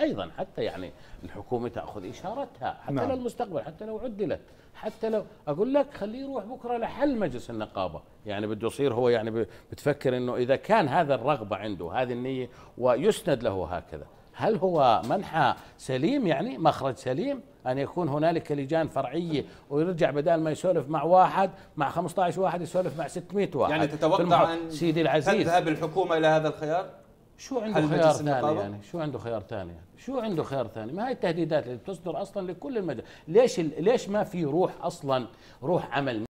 ايضا حتى يعني الحكومه تاخذ اشارتها حتى نعم. للمستقبل حتى لو عدلت حتى لو اقول لك خليه يروح بكره لحل مجلس النقابه يعني بده يصير هو يعني بتفكر انه اذا كان هذا الرغبه عنده هذه النيه ويسند له هكذا هل هو منحى سليم يعني مخرج سليم أن يكون هنالك لجان فرعية ويرجع بدل ما يسولف مع واحد مع 15 واحد يسولف مع 600 واحد يعني تتوقع أن سيدي العزيز تذهب الحكومة إلى هذا الخيار؟ يعني؟ شو عنده خيار ثاني يعني شو عنده خيار ثاني شو عنده خيار ثاني ما هي التهديدات اللي بتصدر اصلا لكل المجال ليش ليش ما في روح اصلا روح عمل